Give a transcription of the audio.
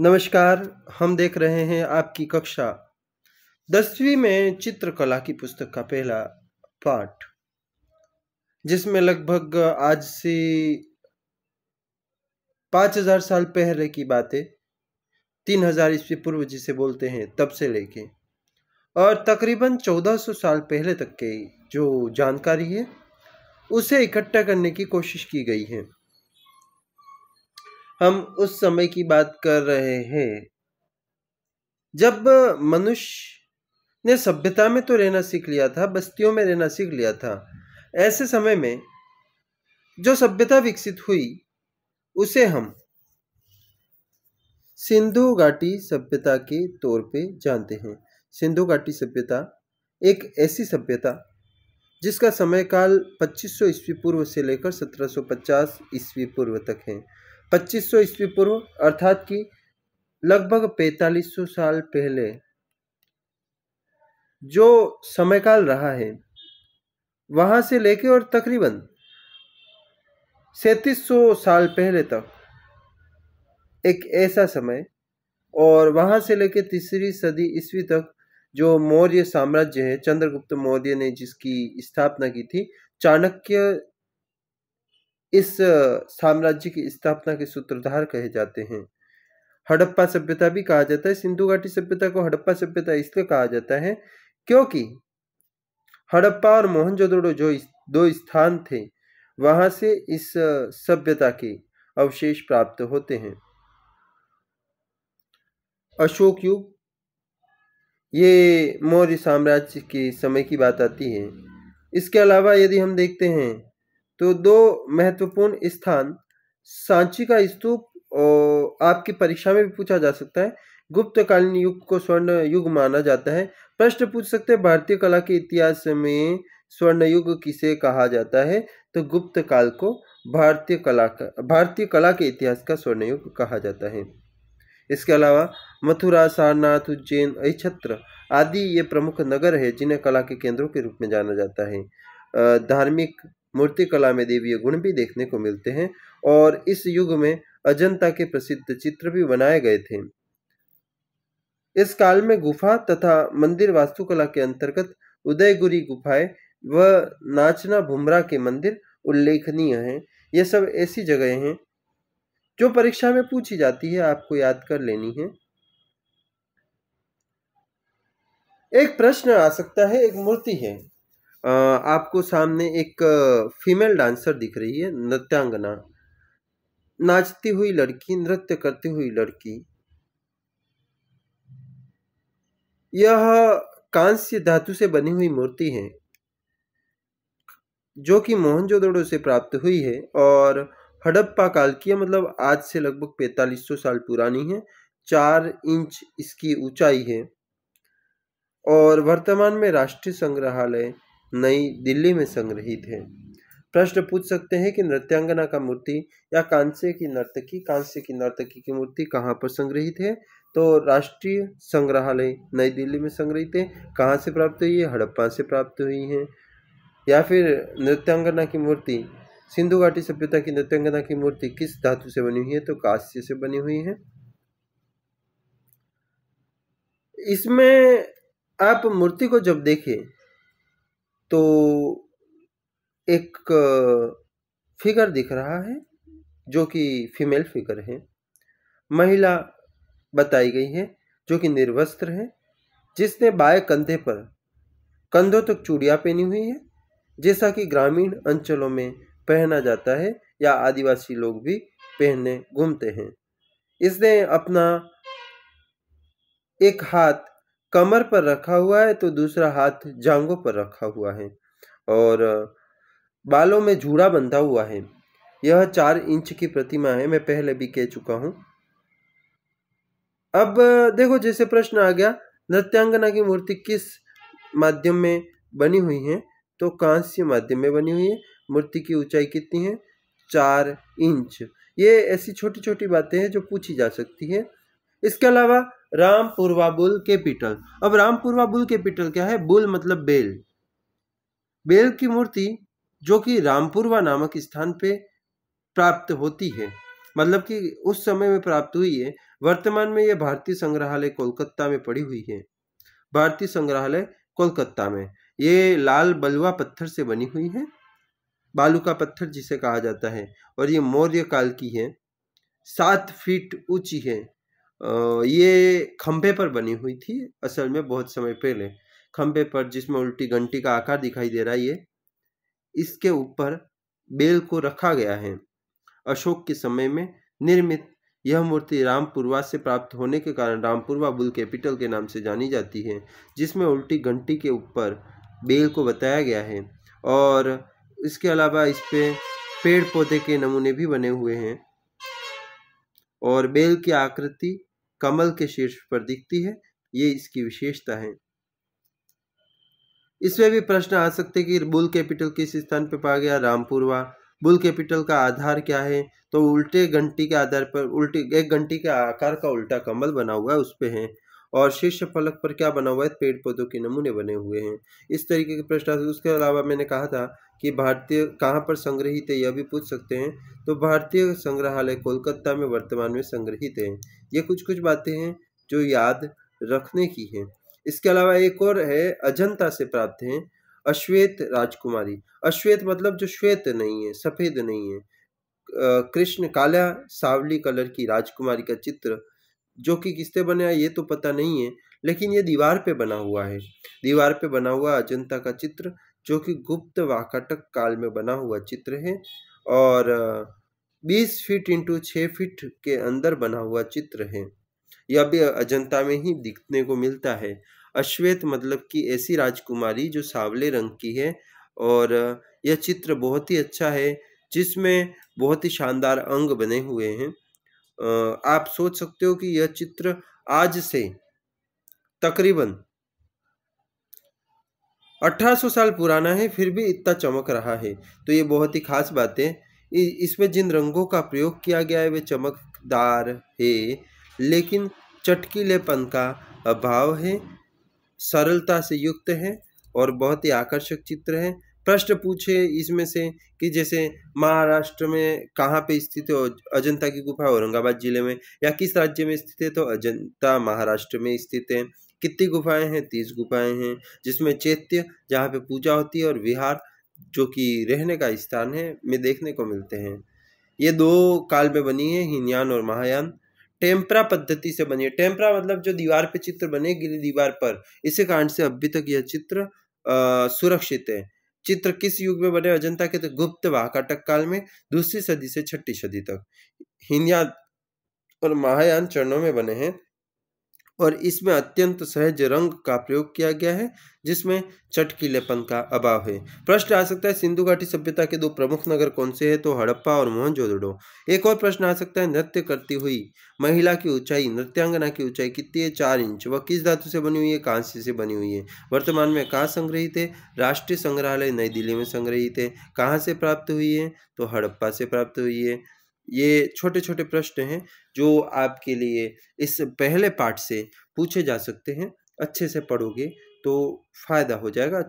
नमस्कार हम देख रहे हैं आपकी कक्षा दसवीं में चित्रकला की पुस्तक का पहला पाठ जिसमें लगभग आज से पाँच हजार साल पहले की बातें तीन हजार ईस्वी पूर्व जिसे बोलते हैं तब से लेके और तकरीबन चौदह सौ साल पहले तक के जो जानकारी है उसे इकट्ठा करने की कोशिश की गई है हम उस समय की बात कर रहे हैं जब मनुष्य ने सभ्यता में तो रहना सीख लिया था बस्तियों में रहना सीख लिया था ऐसे समय में जो सभ्यता विकसित हुई उसे हम सिंधु घाटी सभ्यता के तौर पे जानते हैं सिंधु घाटी सभ्यता एक ऐसी सभ्यता जिसका समय काल 2500 ईस्वी पूर्व से लेकर 1750 ईस्वी पूर्व तक है पच्चीस सौ ईस्वी पूर्व अर्थात कि लगभग पैतालीस सौ साल पहले जो समयकाल रहा है वहां से लेके और तकरीबन सैतीस सौ साल पहले तक एक ऐसा समय और वहां से लेके तीसरी सदी ईस्वी तक जो मौर्य साम्राज्य है चंद्रगुप्त मौर्य ने जिसकी स्थापना की थी चाणक्य इस साम्राज्य की स्थापना के सूत्रधार कहे जाते हैं हड़प्पा सभ्यता भी कहा जाता है सिंधु घाटी सभ्यता को हड़प्पा सभ्यता इसलिए कहा जाता है क्योंकि हड़प्पा और मोहनजोदड़ो जो दो स्थान थे वहां से इस सभ्यता के अवशेष प्राप्त होते हैं अशोक युग ये मौर्य साम्राज्य के समय की बात आती है इसके अलावा यदि हम देखते हैं तो दो महत्वपूर्ण स्थान सांची का स्तूप आपकी परीक्षा में भी पूछा जा सकता है गुप्तकालीन युग को स्वर्ण युग माना जाता है प्रश्न पूछ सकते हैं भारतीय कला के इतिहास में स्वर्ण युग किसे कहा जाता है तो गुप्त काल को भारतीय कला का भारतीय कला के इतिहास का स्वर्ण युग कहा जाता है इसके अलावा मथुरा सारनाथ उज्जैन अक्षत्र आदि ये प्रमुख नगर है जिन्हें कला के केंद्रों के रूप में जाना जाता है धार्मिक मूर्तिकला में देवीय गुण भी देखने को मिलते हैं और इस युग में अजंता के प्रसिद्ध चित्र भी बनाए गए थे इस काल में गुफा तथा मंदिर वास्तुकला के अंतर्गत उदयगुरी गुफाएं व नाचना भुमरा के मंदिर उल्लेखनीय हैं ये सब ऐसी जगह हैं जो परीक्षा में पूछी जाती है आपको याद कर लेनी है एक प्रश्न आ सकता है एक मूर्ति है आपको सामने एक फीमेल डांसर दिख रही है नृत्यांगना नाचती हुई लड़की नृत्य करती हुई लड़की यह कांस्य धातु से बनी हुई मूर्ति है जो कि मोहनजोदड़ो से प्राप्त हुई है और हड़प्पा काल की है मतलब आज से लगभग 4500 साल पुरानी है चार इंच इसकी ऊंचाई है और वर्तमान में राष्ट्रीय संग्रहालय नई दिल्ली में संग्रहित है प्रश्न पूछ सकते हैं कि नृत्यांगना का मूर्ति या कांस्य की नर्तकी कांस्य की नर्तकी की मूर्ति कहाँ पर संग्रहित है तो राष्ट्रीय संग्रहालय नई दिल्ली में संग्रहित है कहाँ से प्राप्त हुई है हड़प्पा से प्राप्त हुई है या फिर नृत्यांगना की मूर्ति सिंधु घाटी सभ्यता की नृत्यांगना की मूर्ति किस धातु से बनी हुई है तो कांस्य से बनी हुई है इसमें आप मूर्ति को जब देखें तो एक फिगर दिख रहा है जो कि फीमेल फिगर है महिला बताई गई है जो कि निर्वस्त्र है जिसने बाएं कंधे पर कंधों तक चूड़ियाँ पहनी हुई है जैसा कि ग्रामीण अंचलों में पहना जाता है या आदिवासी लोग भी पहने घूमते हैं इसने अपना एक हाथ कमर पर रखा हुआ है तो दूसरा हाथ जांघों पर रखा हुआ है और बालों में झूड़ा बंधा हुआ है यह चार इंच की प्रतिमा है मैं पहले भी कह चुका हूं अब देखो जैसे प्रश्न आ गया नृत्यांगना की मूर्ति किस माध्यम में बनी हुई है तो कांस्य माध्यम में बनी हुई है मूर्ति की ऊंचाई कितनी है चार इंच ये ऐसी छोटी छोटी बातें हैं जो पूछी जा सकती है इसके अलावा रामपुरवा बुल कैपिटल अब रामपुरवा बुल कैपिटल क्या है बुल मतलब बेल बेल की मूर्ति जो कि रामपुरवा नामक स्थान पे प्राप्त होती है मतलब कि उस समय में प्राप्त हुई है वर्तमान में यह भारतीय संग्रहालय कोलकाता में पड़ी हुई है भारतीय संग्रहालय कोलकाता में ये लाल बलुआ पत्थर से बनी हुई है बालू का पत्थर जिसे कहा जाता है और ये मौर्य काल की है सात फीट ऊंची है ये खम्भे पर बनी हुई थी असल में बहुत समय पहले खंभे पर जिसमें उल्टी घंटी का आकार दिखाई दे रहा है ये इसके ऊपर बेल को रखा गया है अशोक के समय में निर्मित यह मूर्ति रामपुरवा से प्राप्त होने के कारण रामपुरवा बुल कैपिटल के नाम से जानी जाती है जिसमें उल्टी घंटी के ऊपर बेल को बताया गया है और इसके अलावा इस पे पेड़ पौधे के नमूने भी बने हुए हैं और बेल की आकृति कमल के शीर्ष पर दिखती है ये इसकी विशेषता है इसमें भी प्रश्न आ सकते कि बुल कैपिटल किस स्थान पर पाया गया रामपुरवा बुल कैपिटल का आधार क्या है तो उल्टे घंटी के आधार पर उल्टी एक घंटी के आकार का उल्टा कमल बना हुआ है उस पर है और शीर्ष फलक पर क्या बना हुआ है पेड़ पौधों के नमूने बने हुए हैं इस तरीके के प्रश्न उसके अलावा मैंने कहा था कि भारतीय कहाँ पर संग्रहित है यह भी पूछ सकते हैं तो भारतीय संग्रहालय कोलकाता में वर्तमान में संग्रहित है ये कुछ कुछ बातें हैं जो याद रखने की हैं इसके अलावा एक और है अजंता से प्राप्त हैं अश्वेत राजकुमारी अश्वेत मतलब जो श्वेत नहीं है सफ़ेद नहीं है कृष्ण काला सावली कलर की राजकुमारी का चित्र जो कि किससे बनाया ये तो पता नहीं है लेकिन ये दीवार पे बना हुआ है दीवार पे बना हुआ अजंता का चित्र जो कि गुप्त वाकाटक काल में बना हुआ चित्र है और 20 फीट इंटू छः फीट के अंदर बना हुआ चित्र है यह भी अजंता में ही दिखने को मिलता है अश्वेत मतलब कि ऐसी राजकुमारी जो सावले रंग की है और यह चित्र बहुत ही अच्छा है जिसमें बहुत ही शानदार अंग बने हुए हैं आप सोच सकते हो कि यह चित्र आज से तकरीबन 1800 साल पुराना है फिर भी इतना चमक रहा है तो ये बहुत ही खास बात है इसमें जिन रंगों का प्रयोग किया गया है वे चमकदार है लेकिन चटकीलेपन का अभाव है सरलता से युक्त है और बहुत ही आकर्षक चित्र है प्रश्न पूछे इसमें से कि जैसे महाराष्ट्र में कहाँ पे स्थित है अजंता की गुफा औरंगाबाद जिले में या किस राज्य में स्थित है तो अजंता महाराष्ट्र में स्थित है कितनी गुफाएं हैं तीस गुफाएं हैं जिसमें चैत्य जहाँ पे पूजा होती है और विहार जो कि रहने का स्थान है में देखने को मिलते हैं ये दो काल में बनी है हिनयान और महायान टेम्परा पद्धति से बनी है टेम्परा मतलब जो दीवार पे चित्र बने गिरी दीवार पर इसी कारण से अभी तक यह चित्र आ, सुरक्षित है चित्र किस युग में बने अजंता के तो गुप्त वाहकाटक काल में दूसरी सदी से छठी सदी तक हिंदिया और महायान चरणों में बने हैं और इसमें अत्यंत सहज रंग का प्रयोग किया गया है जिसमें चटकीलेपन का अभाव है प्रश्न आ सकता है सिंधु घाटी सभ्यता के दो प्रमुख नगर कौन से हैं तो हड़प्पा और मोहनजोदड़ो एक और प्रश्न आ सकता है नृत्य करती हुई महिला की ऊंचाई नृत्यांगना की ऊंचाई कितनी है चार इंच वह किस धातु से बनी हुई है कांस्य से बनी हुई है वर्तमान में कहाँ संग्रहित है राष्ट्रीय संग्रहालय नई दिल्ली में संग्रहित है कहाँ से प्राप्त हुई है तो हड़प्पा से प्राप्त हुई है ये छोटे छोटे प्रश्न हैं जो आपके लिए इस पहले पार्ट से पूछे जा सकते हैं अच्छे से पढ़ोगे तो फ़ायदा हो जाएगा